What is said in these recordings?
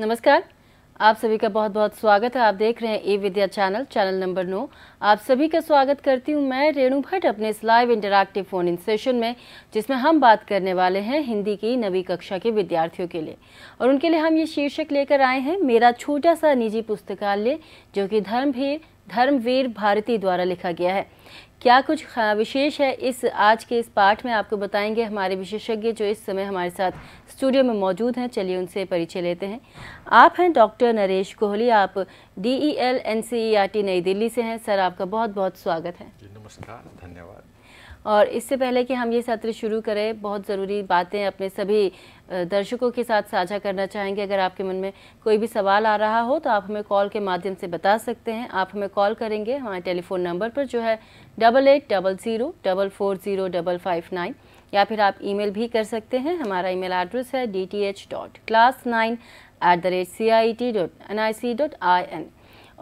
नमस्कार आप सभी का बहुत बहुत स्वागत है आप देख रहे हैं e Vidya channel channel number नौ आप सभी का स्वागत करती हूं मैं रेणु भट्ट अपने इस live interactive phone in session में जिसमें हम बात करने वाले हैं हिंदी की नवी कक्षा के विद्यार्थियों के लिए और उनके लिए हम ये शीर्षक लेकर आए हैं मेरा छोटा सा निजी पुस्तकालय जो कि धर्मभीर धर्मवीर भारती द्वारा लिखा गया है क्या कुछ हाँ, विशेष है इस आज के इस पाठ में आपको बताएंगे हमारे विशेषज्ञ जो इस समय हमारे साथ स्टूडियो में मौजूद हैं चलिए उनसे परिचय लेते हैं आप हैं डॉक्टर नरेश कोहली आप D E L N C E R T New Delhi से हैं सर आपका बहुत बहुत स्वागत है नमस्कार धन्यवाद और इससे पहले कि हम ये सत्र शुरू करें बहुत ज़रूरी बातें अपने सभी दर्शकों के साथ साझा करना चाहेंगे अगर आपके मन में कोई भी सवाल आ रहा हो तो आप हमें कॉल के माध्यम से बता सकते हैं आप हमें कॉल करेंगे हमारे टेलीफोन नंबर पर जो है double eight double zero double four zero double five nine या फिर आप ईमेल भी कर सकते हैं हमारा ईमेल एड्रेस है D T H dot class nine at the rate C I T dot N I C dot I N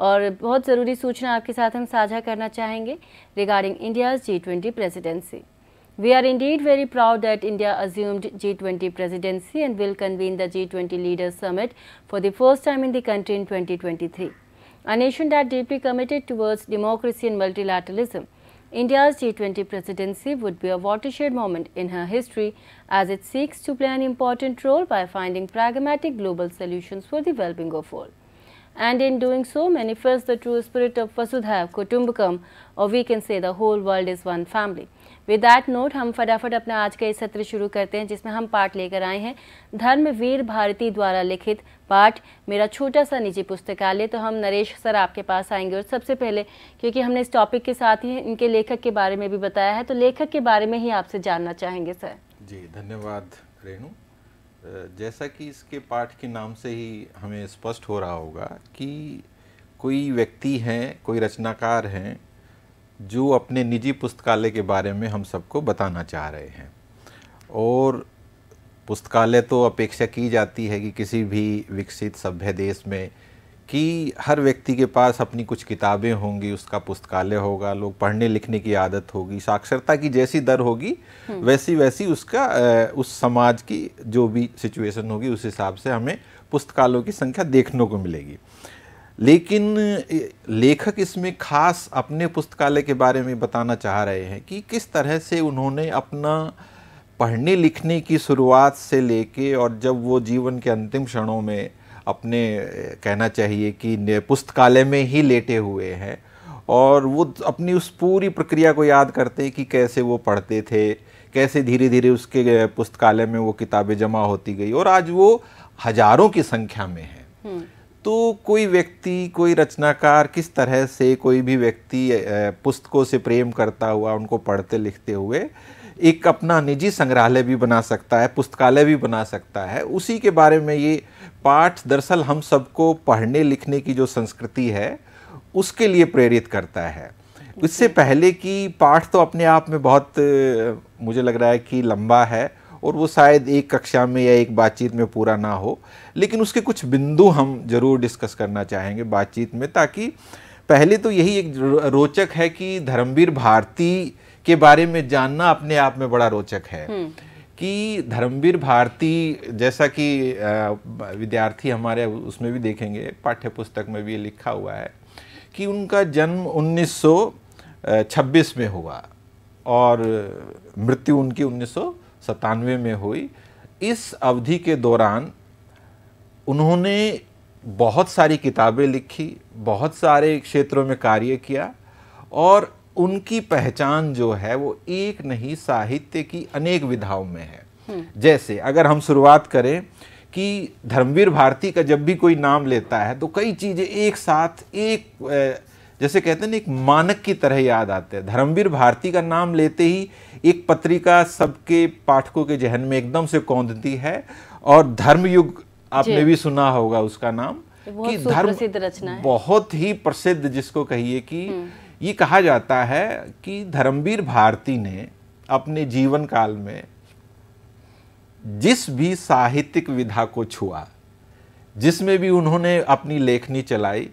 और बहुत ज़रूरी सूचना आपके साथ हम साझा करना चाहेंगे regarding India's G twenty presidency We are indeed very proud that India assumed G20 presidency and will convene the G20 Leaders Summit for the first time in the country in 2023. A nation that deeply committed towards democracy and multilateralism, India's G20 presidency would be a watershed moment in her history as it seeks to play an important role by finding pragmatic global solutions for the well-being of all. And in doing so, manifests the true spirit of Vasudhaiv Kutumbakam or we can say the whole world is one family. With that note हम फटाफट अपना आज का ये सत्र शुरू करते हैं जिसमें हम पाठ लेकर आए हैं धर्मवीर भारती द्वारा लिखित पाठ मेरा छोटा सा निजी पुस्तकालय तो हम नरेश सर आपके पास आएंगे और सबसे पहले क्योंकि हमने इस टॉपिक के साथ ही इनके लेखक के बारे में भी बताया है तो लेखक के बारे में ही आपसे जानना चाहेंगे सर जी धन्यवाद रेणु जैसा कि इसके पाठ के नाम से ही हमें स्पष्ट हो रहा होगा कि कोई व्यक्ति हैं कोई रचनाकार हैं जो अपने निजी पुस्तकालय के बारे में हम सबको बताना चाह रहे हैं और पुस्तकालय तो अपेक्षा की जाती है कि किसी भी विकसित सभ्य देश में कि हर व्यक्ति के पास अपनी कुछ किताबें होंगी उसका पुस्तकालय होगा लोग पढ़ने लिखने की आदत होगी साक्षरता की जैसी दर होगी हम्म। वैसी वैसी उसका उस समाज की जो भी सिचुएशन होगी उस हिसाब से हमें पुस्तकालयों की संख्या देखने को मिलेगी लेकिन लेखक इसमें खास अपने पुस्तकालय के बारे में बताना चाह रहे हैं कि किस तरह से उन्होंने अपना पढ़ने लिखने की शुरुआत से लेके और जब वो जीवन के अंतिम क्षणों में अपने कहना चाहिए कि पुस्तकालय में ही लेटे हुए हैं और वो अपनी उस पूरी प्रक्रिया को याद करते हैं कि कैसे वो पढ़ते थे कैसे धीरे धीरे उसके पुस्तकालय में वो किताबें जमा होती गई और आज वो हजारों की संख्या में हैं हम्म। तो कोई व्यक्ति कोई रचनाकार किस तरह से कोई भी व्यक्ति पुस्तकों से प्रेम करता हुआ उनको पढ़ते लिखते हुए एक अपना निजी संग्रहालय भी बना सकता है पुस्तकालय भी बना सकता है उसी के बारे में ये पाठ दरअसल हम सबको पढ़ने लिखने की जो संस्कृति है उसके लिए प्रेरित करता है इससे पहले कि पाठ तो अपने आप में बहुत मुझे लग रहा है कि लंबा है और वो शायद एक कक्षा में या एक बातचीत में पूरा ना हो लेकिन उसके कुछ बिंदु हम ज़रूर डिस्कस करना चाहेंगे बातचीत में ताकि पहले तो यही एक रोचक है कि धर्मवीर भारती के बारे में जानना अपने आप में बड़ा रोचक है हम्म। कि धर्मवीर भारती जैसा कि विद्यार्थी हमारे उसमें भी देखेंगे पाठ्य पुस्तक में भी लिखा हुआ है कि उनका जन्म 1926 में हुआ और मृत्यु उनकी सतानवे में हुई इस अवधि के दौरान उन्होंने बहुत सारी किताबें लिखी बहुत सारे क्षेत्रों में कार्य किया और उनकी पहचान जो है वो एक नहीं साहित्य की अनेक विधाओं में है हम्म। जैसे अगर हम शुरुआत करें कि धर्मवीर भारती का जब भी कोई नाम लेता है तो कई चीज़ें एक साथ एक जैसे कहते हैं ना एक मानक की तरह याद आते हैं धर्मवीर भारती का नाम लेते ही एक पत्रिका सबके पाठकों के जहन में एकदम से कौंधती है और धर्मयुग आपने भी सुना होगा उसका नाम कि धर्म रचना है। बहुत ही प्रसिद्ध जिसको कहिए कि हम्म। ये कहा जाता है कि धर्मवीर भारती ने अपने जीवन काल में जिस भी साहित्यिक विधा को छुआ जिसमें भी उन्होंने अपनी लेखनी चलाई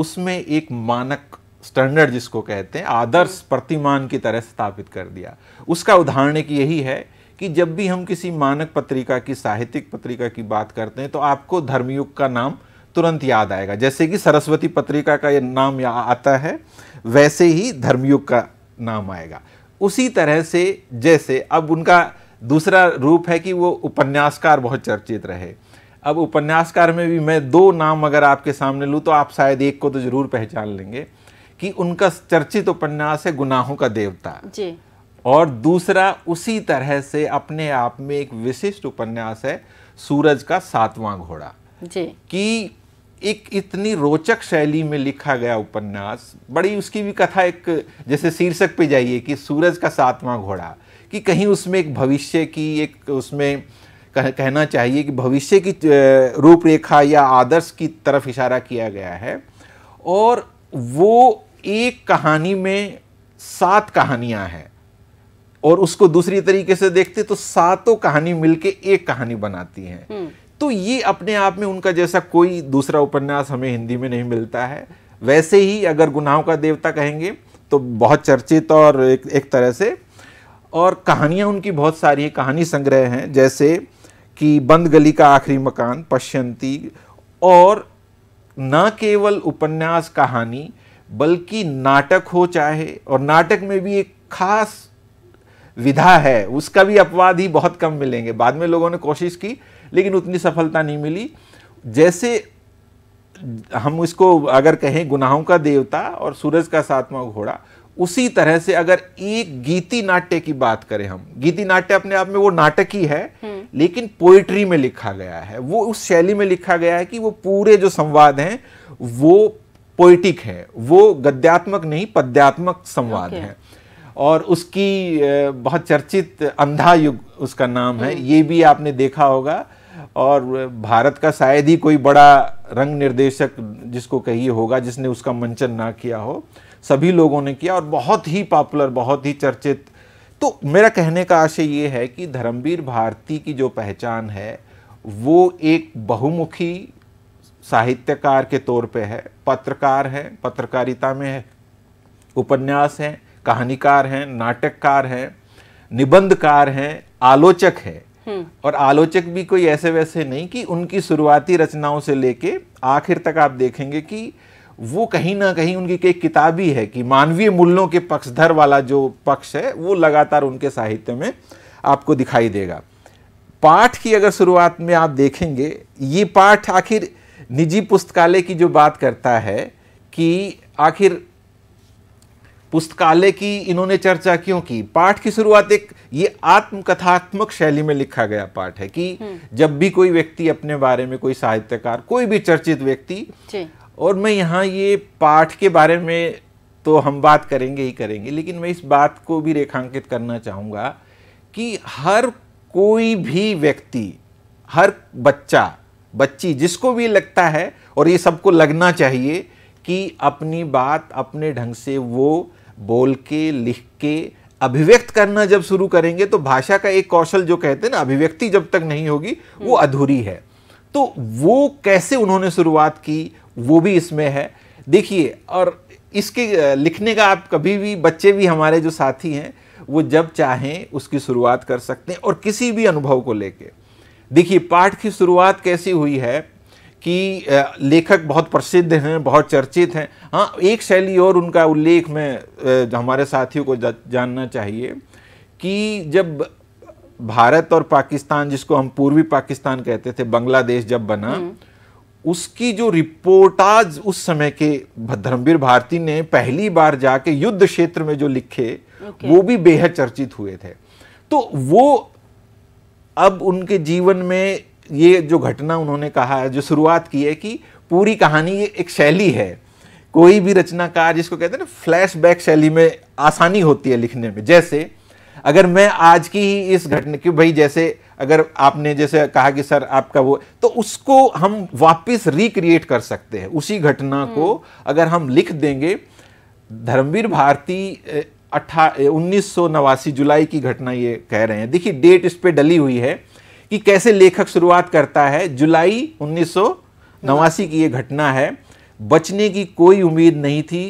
उसमें एक मानक स्टैंडर्ड जिसको कहते हैं आदर्श हम्म। प्रतिमान की तरह स्थापित कर दिया उसका उदाहरण एक यही है कि जब भी हम किसी मानक पत्रिका की साहित्यिक पत्रिका की बात करते हैं तो आपको धर्मयुग का नाम तुरंत याद आएगा जैसे कि सरस्वती पत्रिका का ये नाम या आता है वैसे ही धर्मयुग का नाम आएगा उसी तरह से जैसे अब उनका दूसरा रूप है कि वो उपन्यासकार बहुत चर्चित रहे अब उपन्यासकार में भी मैं दो नाम अगर आपके सामने लूँ तो आप शायद एक को तो जरूर पहचान लेंगे कि उनका चर्चित उपन्यास है गुनाहों का देवता जी और दूसरा उसी तरह से अपने आप में एक विशिष्ट उपन्यास है सूरज का सातवां घोड़ा जी कि एक इतनी रोचक शैली में लिखा गया उपन्यास बड़ी उसकी भी कथा एक जैसे शीर्षक पे जाइए कि सूरज का सातवां घोड़ा कि कहीं उसमें एक भविष्य की एक उसमें कह, कहना चाहिए कि भविष्य की रूपरेखा या आदर्श की तरफ इशारा किया गया है और वो एक कहानी में सात कहानियां हैं और उसको दूसरी तरीके से देखते तो सातों कहानी मिलके एक कहानी बनाती हैं हम्म। तो ये अपने आप में उनका जैसा कोई दूसरा उपन्यास हमें हिंदी में नहीं मिलता है वैसे ही अगर गुनाहों का देवता कहेंगे तो बहुत चर्चित और एक, एक तरह से और कहानियां उनकी बहुत सारी है कहानी संग्रह हैं जैसे कि बंद गली का आखिरी मकान पश्यंती और न केवल उपन्यास कहानी बल्कि नाटक हो चाहे और नाटक में भी एक खास विधा है उसका भी अपवाद ही बहुत कम मिलेंगे बाद में लोगों ने कोशिश की लेकिन उतनी सफलता नहीं मिली जैसे हम इसको अगर कहें गुनाहों का देवता और सूरज का सातवां घोड़ा उसी तरह से अगर एक गीति नाट्य की बात करें हम गीति नाट्य अपने आप में वो नाटक ही है हम्म। लेकिन पोइट्री में लिखा गया है वो उस शैली में लिखा गया है कि वो पूरे जो संवाद हैं वो पोइटिक है वो गद्यात्मक नहीं पद्यात्मक संवाद है और उसकी बहुत चर्चित अंधा युग उसका नाम है हम्म। ये भी आपने देखा होगा और भारत का शायद ही कोई बड़ा रंग निर्देशक जिसको कहिए होगा जिसने उसका मंचन ना किया हो सभी लोगों ने किया और बहुत ही पॉपुलर बहुत ही चर्चित तो मेरा कहने का आशय ये है कि धर्मवीर भारती की जो पहचान है वो एक बहुमुखी साहित्यकार के तौर पे है पत्रकार है पत्रकारिता में है उपन्यास हैं कहानीकार हैं नाटककार हैं निबंधकार हैं आलोचक हैं हम्म। और आलोचक भी कोई ऐसे वैसे नहीं कि उनकी शुरुआती रचनाओं से लेके आखिर तक आप देखेंगे कि वो कहीं ना कहीं उनकी एक किताब ही है कि मानवीय मूल्यों के पक्षधर वाला जो पक्ष है वो लगातार उनके साहित्य में आपको दिखाई देगा पाठ की अगर शुरुआत में आप देखेंगे ये पाठ आखिर निजी पुस्तकालय की जो बात करता है कि आखिर पुस्तकालय की इन्होंने चर्चा क्यों की पाठ की शुरुआत एक ये आत्मकथात्मक शैली में लिखा गया पाठ है कि हम्म। जब भी कोई व्यक्ति अपने बारे में कोई साहित्यकार कोई भी चर्चित व्यक्ति और मैं यहाँ ये पाठ के बारे में तो हम बात करेंगे ही करेंगे लेकिन मैं इस बात को भी रेखांकित करना चाहूँगा कि हर कोई भी व्यक्ति हर बच्चा बच्ची जिसको भी लगता है और ये सबको लगना चाहिए कि अपनी बात अपने ढंग से वो बोल के लिख के अभिव्यक्त करना जब शुरू करेंगे तो भाषा का एक कौशल जो कहते हैं ना अभिव्यक्ति जब तक नहीं होगी वो हम्म। अधूरी है तो वो कैसे उन्होंने शुरुआत की वो भी इसमें है देखिए और इसके लिखने का आप कभी भी बच्चे भी हमारे जो साथी हैं वो जब चाहें उसकी शुरुआत कर सकते हैं और किसी भी अनुभव को लेके देखिए पाठ की शुरुआत कैसी हुई है कि लेखक बहुत प्रसिद्ध हैं बहुत चर्चित हैं हाँ एक शैली और उनका उल्लेख में हमारे साथियों को जानना चाहिए कि जब भारत और पाकिस्तान जिसको हम पूर्वी पाकिस्तान कहते थे बांग्लादेश जब बना हम्म। उसकी जो रिपोर्टाज उस समय के धर्मवीर भारती ने पहली बार जाके युद्ध क्षेत्र में जो लिखे वो भी बेहद चर्चित हुए थे तो वो अब उनके जीवन में ये जो घटना उन्होंने कहा है जो शुरुआत की है कि पूरी कहानी ये एक शैली है कोई भी रचनाकार जिसको कहते हैं ना फ्लैशबैक शैली में आसानी होती है लिखने में जैसे अगर मैं आज की ही इस घटना की भाई जैसे अगर आपने जैसे कहा कि सर आपका वो तो उसको हम वापस रिक्रिएट कर सकते हैं उसी घटना हम्म। को अगर हम लिख देंगे धर्मवीर भारती अठा उन्नीस जुलाई की घटना ये कह रहे हैं देखिए डेट इस पर डली हुई है कि कैसे लेखक शुरुआत करता है जुलाई उन्नीस की ये घटना है बचने की कोई उम्मीद नहीं थी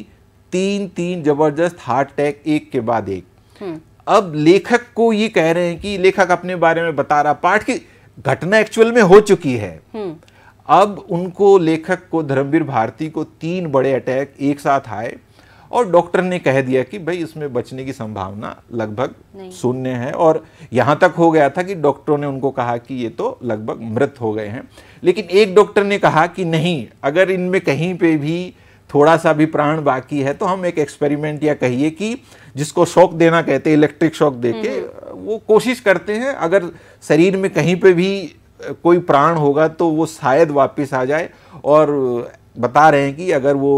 तीन तीन जबरदस्त हार्ट अटैक एक के बाद एक हम्म। अब लेखक को ये कह रहे हैं कि लेखक अपने बारे में बता रहा पाठ की घटना एक्चुअल में हो चुकी है हम्म। अब उनको लेखक को धर्मवीर भारती को तीन बड़े अटैक एक साथ आए और डॉक्टर ने कह दिया कि भाई इसमें बचने की संभावना लगभग शून्य है और यहाँ तक हो गया था कि डॉक्टरों ने उनको कहा कि ये तो लगभग मृत हो गए हैं लेकिन एक डॉक्टर ने कहा कि नहीं अगर इनमें कहीं पे भी थोड़ा सा भी प्राण बाकी है तो हम एक एक्सपेरिमेंट या कहिए कि जिसको शॉक देना कहते हैं इलेक्ट्रिक शॉक दे के हम्म। वो कोशिश करते हैं अगर शरीर में कहीं पे भी कोई प्राण होगा तो वो शायद वापस आ जाए और बता रहे हैं कि अगर वो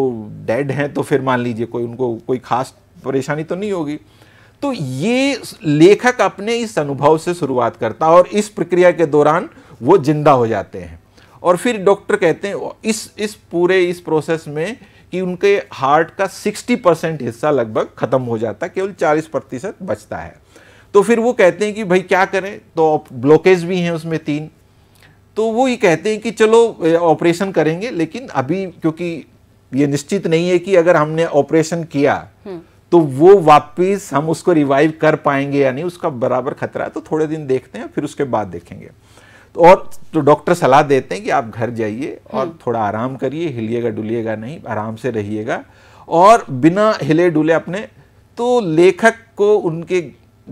डेड हैं तो फिर मान लीजिए कोई उनको कोई खास परेशानी तो नहीं होगी तो ये लेखक अपने इस अनुभव से शुरुआत करता और इस प्रक्रिया के दौरान वो जिंदा हो जाते हैं और फिर डॉक्टर कहते हैं इस इस पूरे इस प्रोसेस में कि उनके हार्ट का 60 परसेंट हिस्सा लगभग ख़त्म हो जाता है केवल 40 प्रतिशत बचता है तो फिर वो कहते हैं कि भाई क्या करें तो ब्लॉकेज भी हैं उसमें तीन तो वो ये कहते हैं कि चलो ऑपरेशन करेंगे लेकिन अभी क्योंकि ये निश्चित नहीं है कि अगर हमने ऑपरेशन किया हम्म। तो वो वापस हम उसको रिवाइव कर पाएंगे या नहीं उसका बराबर खतरा है तो थोड़े दिन देखते हैं फिर उसके बाद देखेंगे तो और तो डॉक्टर सलाह देते हैं कि आप घर जाइए और हम्म। थोड़ा आराम करिए हिलिएगा डुलिएगा नहीं आराम से रहिएगा और बिना हिले डुले अपने तो लेखक को उनके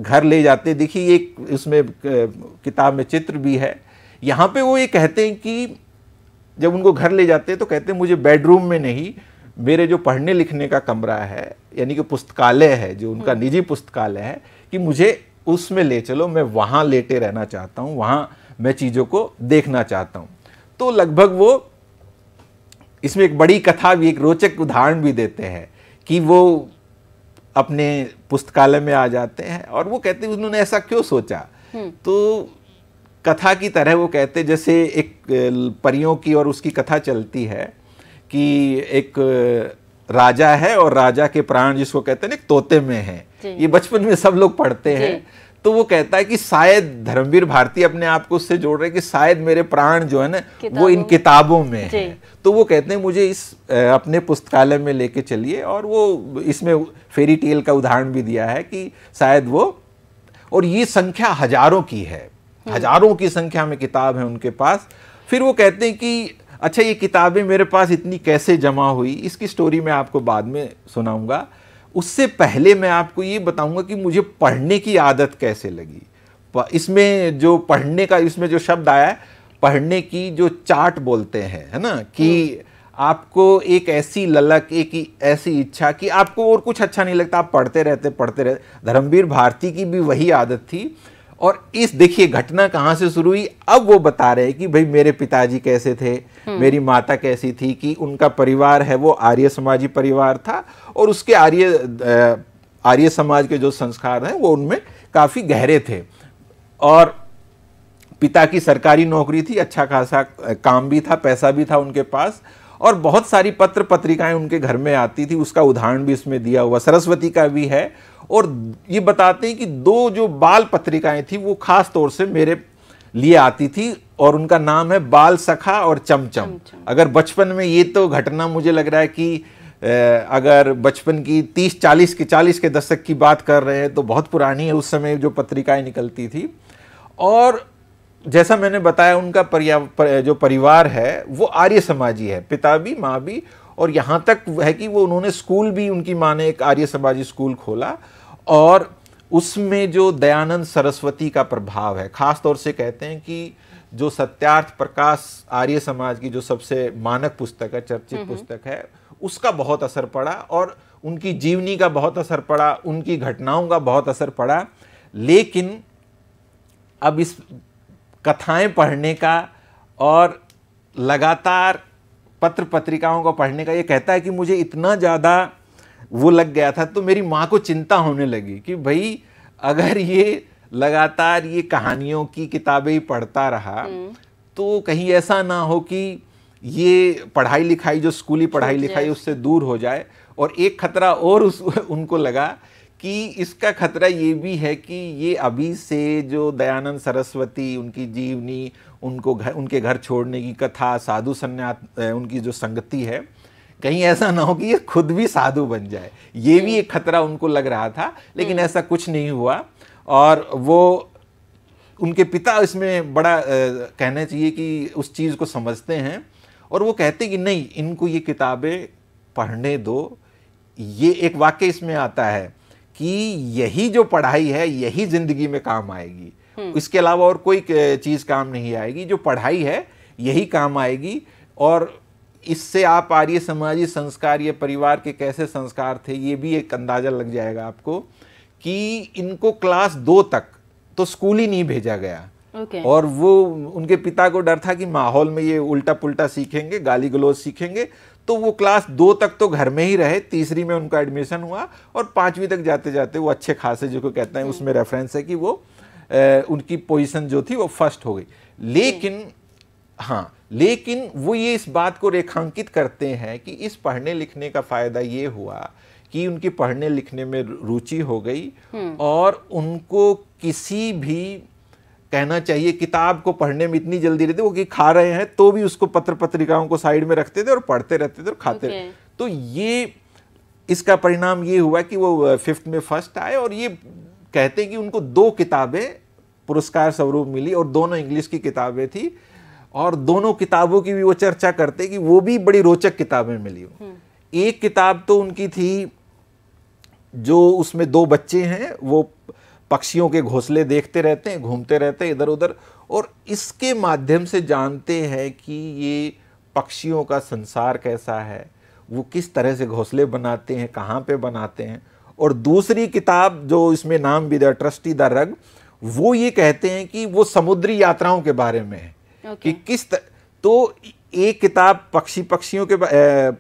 घर ले जाते देखिए एक उसमें किताब में चित्र भी है यहाँ पे वो ये कहते हैं कि जब उनको घर ले जाते हैं तो कहते हैं मुझे बेडरूम में नहीं मेरे जो पढ़ने लिखने का कमरा है यानी कि पुस्तकालय है जो उनका हम्म। निजी पुस्तकालय है कि मुझे उसमें ले चलो मैं वहाँ लेटे रहना चाहता हूँ वहाँ मैं चीज़ों को देखना चाहता हूँ तो लगभग वो इसमें एक बड़ी कथा भी एक रोचक उदाहरण भी देते हैं कि वो अपने पुस्तकालय में आ जाते हैं और वो कहते हैं उन्होंने ऐसा क्यों सोचा हम्म। तो कथा की तरह वो कहते जैसे एक परियों की और उसकी कथा चलती है कि एक राजा है और राजा के प्राण जिसको कहते हैं ना तोते में है ये बचपन में सब लोग पढ़ते हैं तो वो कहता है कि शायद धर्मवीर भारती अपने आप को उससे जोड़ रहे हैं कि शायद मेरे प्राण जो है ना वो इन किताबों में है तो वो कहते हैं मुझे इस अपने पुस्तकालय में लेके चलिए और वो इसमें फेरी टेल का उदाहरण भी दिया है कि शायद वो और ये संख्या हजारों की है हम्म। हजारों की संख्या में किताब है उनके पास फिर वो कहते हैं कि अच्छा ये किताबें मेरे पास इतनी कैसे जमा हुई इसकी स्टोरी मैं आपको बाद में सुनाऊंगा उससे पहले मैं आपको ये बताऊंगा कि मुझे पढ़ने की आदत कैसे लगी इसमें जो पढ़ने का इसमें जो शब्द आया है पढ़ने की जो चाट बोलते हैं है ना कि हम्म। आपको एक ऐसी ललक एक ऐसी इच्छा कि आपको और कुछ अच्छा नहीं लगता आप पढ़ते रहते पढ़ते रहते धर्मवीर भारती की भी वही आदत थी और इस देखिए घटना कहाँ से शुरू हुई अब वो बता रहे हैं कि भाई मेरे पिताजी कैसे थे हम्म। मेरी माता कैसी थी कि उनका परिवार है वो आर्य समाजी परिवार था और उसके आर्य आर्य समाज के जो संस्कार हैं वो उनमें काफ़ी गहरे थे और पिता की सरकारी नौकरी थी अच्छा खासा काम भी था पैसा भी था उनके पास और बहुत सारी पत्र पत्रिकाएं उनके घर में आती थी उसका उदाहरण भी इसमें दिया हुआ सरस्वती का भी है और ये बताते हैं कि दो जो बाल पत्रिकाएं थी वो खास तौर से मेरे लिए आती थी और उनका नाम है बाल सखा और चमचम चम अगर बचपन में ये तो घटना मुझे लग रहा है कि अगर बचपन की तीस चालीस के चालीस के दशक की बात कर रहे हैं तो बहुत पुरानी है उस समय जो पत्रिकाएं निकलती थी और जैसा मैंने बताया उनका पर, जो परिवार है वो आर्य समाजी है पिता भी माँ भी और यहाँ तक है कि वो उन्होंने स्कूल भी उनकी माँ ने एक आर्य समाजी स्कूल खोला और उसमें जो दयानंद सरस्वती का प्रभाव है ख़ास तौर से कहते हैं कि जो सत्यार्थ प्रकाश आर्य समाज की जो सबसे मानक पुस्तक है चर्चित पुस्तक है उसका बहुत असर पड़ा और उनकी जीवनी का बहुत असर पड़ा उनकी घटनाओं का बहुत असर पड़ा लेकिन अब इस कथाएं पढ़ने का और लगातार पत्र पत्रिकाओं को पढ़ने का ये कहता है कि मुझे इतना ज़्यादा वो लग गया था तो मेरी माँ को चिंता होने लगी कि भाई अगर ये लगातार ये कहानियों की किताबें पढ़ता रहा हम्म। तो कहीं ऐसा ना हो कि ये पढ़ाई लिखाई जो स्कूली पढ़ाई लिखाई उससे दूर हो जाए और एक खतरा और उस उनको लगा कि इसका खतरा ये भी है कि ये अभी से जो दयानंद सरस्वती उनकी जीवनी उनको घर उनके घर छोड़ने की कथा साधु संन्यास उनकी जो संगति है कहीं ऐसा ना हो कि ये खुद भी साधु बन जाए ये भी एक खतरा उनको लग रहा था लेकिन हम्म। ऐसा कुछ नहीं हुआ और वो उनके पिता इसमें बड़ा कहना चाहिए कि उस चीज़ को समझते हैं और वो कहते कि नहीं इनको ये किताबें पढ़ने दो ये एक वाक्य इसमें आता है कि यही जो पढ़ाई है यही जिंदगी में काम आएगी हम्म। इसके अलावा और कोई चीज़ काम नहीं आएगी जो पढ़ाई है यही काम आएगी और इससे आप आर्य समाजी संस्कार या परिवार के कैसे संस्कार थे ये भी एक अंदाज़ा लग जाएगा आपको कि इनको क्लास दो तक तो स्कूल ही नहीं भेजा गया okay. और वो उनके पिता को डर था कि माहौल में ये उल्टा पुल्टा सीखेंगे गाली गलोज सीखेंगे तो वो क्लास दो तक तो घर में ही रहे तीसरी में उनका एडमिशन हुआ और पाँचवीं तक जाते जाते वो अच्छे खासे जो को कहते हैं उसमें रेफरेंस है कि वो ए, उनकी पोजीशन जो थी वो फर्स्ट हो गई लेकिन हाँ लेकिन वो ये इस बात को रेखांकित करते हैं कि इस पढ़ने लिखने का फ़ायदा ये हुआ कि उनकी पढ़ने लिखने में रुचि हो गई हम्म। और उनको किसी भी कहना चाहिए किताब को पढ़ने में इतनी जल्दी रहती वो कि खा रहे हैं तो भी उसको पत्र पत्रिकाओं को साइड में रखते थे और पढ़ते रहते थे और खाते okay. तो ये इसका परिणाम ये हुआ कि वो फिफ्थ में फर्स्ट आए और ये कहते हैं कि उनको दो किताबें पुरस्कार स्वरूप मिली और दोनों इंग्लिश की किताबें थी और दोनों किताबों की भी वो चर्चा करते कि वो भी बड़ी रोचक किताबें मिली हम्म। एक किताब तो उनकी थी जो उसमें दो बच्चे हैं वो पक्षियों के घोंसले देखते रहते हैं घूमते रहते हैं इधर उधर और इसके माध्यम से जानते हैं कि ये पक्षियों का संसार कैसा है वो किस तरह से घोंसले बनाते हैं कहाँ पे बनाते हैं और दूसरी किताब जो इसमें नाम भी द ट्रस्टी द रग वो ये कहते हैं कि वो समुद्री यात्राओं के बारे में है okay. कि किस तर... तो एक किताब पक्षी पक्षियों के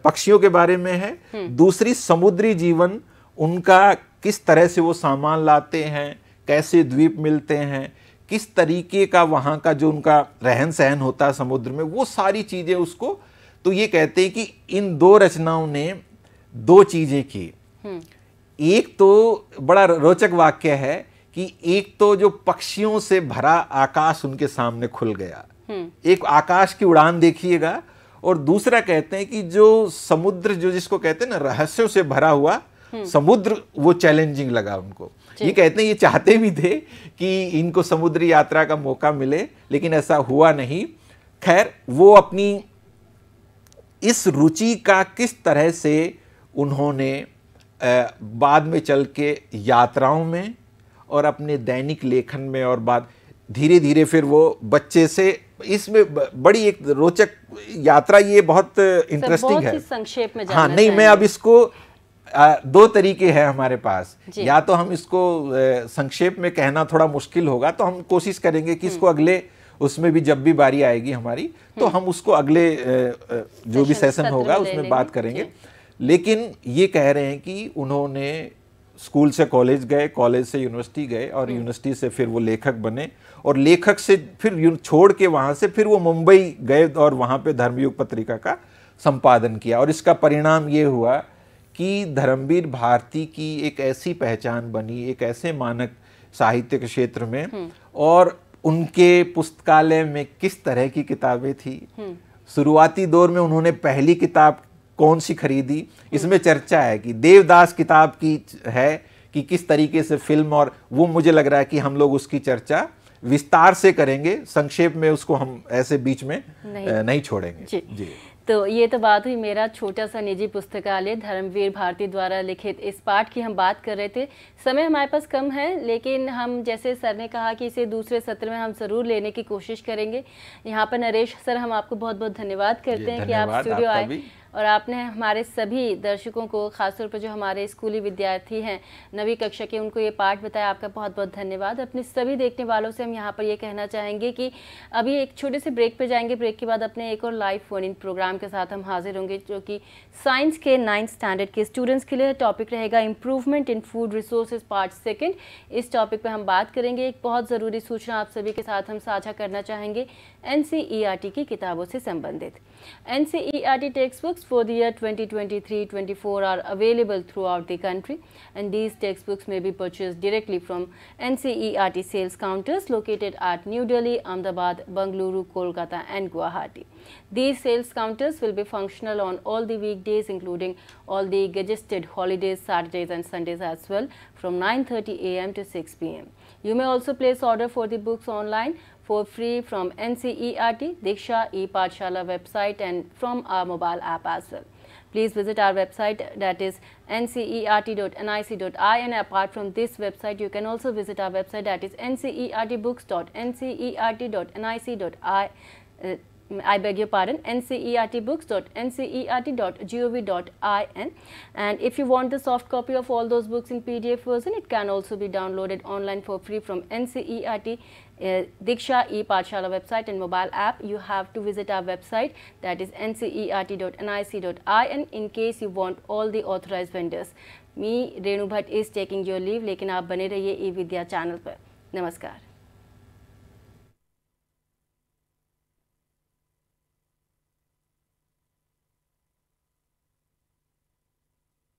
पक्षियों के बारे में है हम्म। दूसरी समुद्री जीवन उनका किस तरह से वो सामान लाते हैं कैसे द्वीप मिलते हैं किस तरीके का वहाँ का जो उनका रहन सहन होता है समुद्र में वो सारी चीज़ें उसको तो ये कहते हैं कि इन दो रचनाओं ने दो चीज़ें की हम्म। एक तो बड़ा रोचक वाक्य है कि एक तो जो पक्षियों से भरा आकाश उनके सामने खुल गया हम्म। एक आकाश की उड़ान देखिएगा और दूसरा कहते हैं कि जो समुद्र जो जिसको कहते हैं ना रहस्यों से भरा हुआ हम्म। समुद्र वो चैलेंजिंग लगा उनको ये कहते हैं ये चाहते भी थे कि इनको समुद्री यात्रा का मौका मिले लेकिन ऐसा हुआ नहीं खैर वो अपनी इस रुचि का किस तरह से उन्होंने बाद में चल के यात्राओं में और अपने दैनिक लेखन में और बाद धीरे धीरे फिर वो बच्चे से इसमें बड़ी एक रोचक यात्रा ये बहुत इंटरेस्टिंग है संक्षेप में हाँ नहीं मैं अब इसको दो तरीके हैं हमारे पास या तो हम इसको संक्षेप में कहना थोड़ा मुश्किल होगा तो हम कोशिश करेंगे कि इसको हम्म। अगले उसमें भी जब भी बारी आएगी हमारी तो हम्म। हम उसको अगले जो भी सेशन होगा उसमें बात करेंगे लेकिन ये कह रहे हैं कि उन्होंने स्कूल से कॉलेज गए कॉलेज से यूनिवर्सिटी गए और यूनिवर्सिटी हम्म। से फिर वो लेखक बने और लेखक से फिर छोड़ के वहाँ से फिर वो मुंबई गए और वहाँ पे धर्मयुग पत्रिका का संपादन किया और इसका परिणाम ये हुआ कि धर्मवीर भारती की एक ऐसी पहचान बनी एक ऐसे मानक साहित्य के क्षेत्र में हम्म। और उनके पुस्तकालय में किस तरह की किताबें थी हम्म। शुरुआती दौर में उन्होंने पहली किताब कौन सी खरीदी इसमें चर्चा है कि देवदास किताब की है कि किस तरीके से फिल्म और वो मुझे लग रहा है कि हम लोग उसकी चर्चा विस्तार से करेंगे संक्षेप में उसको हम ऐसे बीच में नहीं, नहीं छोड़ेंगे जी, जी। तो ये तो बात हुई मेरा छोटा सा निजी पुस्तकालय धर्मवीर भारती द्वारा लिखित इस पाठ की हम बात कर रहे थे समय हमारे पास कम है लेकिन हम जैसे सर ने कहा कि इसे दूसरे सत्र में हम ज़रूर लेने की कोशिश करेंगे यहाँ पर नरेश सर हम आपको बहुत बहुत धन्यवाद करते हैं कि आप स्टूडियो आए और आपने हमारे सभी दर्शकों को खासतौर पर जो हमारे स्कूली विद्यार्थी हैं नवी कक्षा के उनको ये पाठ बताया आपका बहुत बहुत धन्यवाद अपने सभी देखने वालों से हम यहाँ पर ये कहना चाहेंगे कि अभी एक छोटे से ब्रेक पर जाएंगे ब्रेक के बाद अपने एक और लाइव फोन इन प्रोग्राम के साथ हम हाजिर होंगे जो कि साइंस के नाइन्थ स्टैंडर्ड के स्टूडेंट्स के लिए टॉपिक रहेगा improvement in food resources part second इस टॉपिक पर हम बात करेंगे एक बहुत ज़रूरी सूचना आप सभी के साथ हम साझा करना चाहेंगे एन की किताबों से संबंधित NCERT textbooks for the year 2023-24 are available throughout the country and these textbooks may be purchased directly from NCERT sales counters located at New Delhi, Ahmedabad, Bangalore, Kolkata and Guwahati. These sales counters will be functional on all the weekdays including all the gadgeted holidays, Saturdays and Sundays as well from 9.30 am to 6 pm. You may also place order for the books online for free from NCERT, Diksha e-Partshala website and from our mobile app as well. Please visit our website that is ncert.nic.in and apart from this website you can also visit our website that is ncertbooks.ncert.nic.in uh, I beg your pardon, ncertbooks.ncert.gov.in and if you want the soft copy of all those books in PDF version, it can also be downloaded online for free from NCERT Diksha e-Patshala website and mobile app, you have to visit our website that is ncert.nic.in in case you want all the authorized vendors. Me, Renu Bhatt is taking your leave, Lekin aap bane rahiye e Vidya channel पर Namaskar.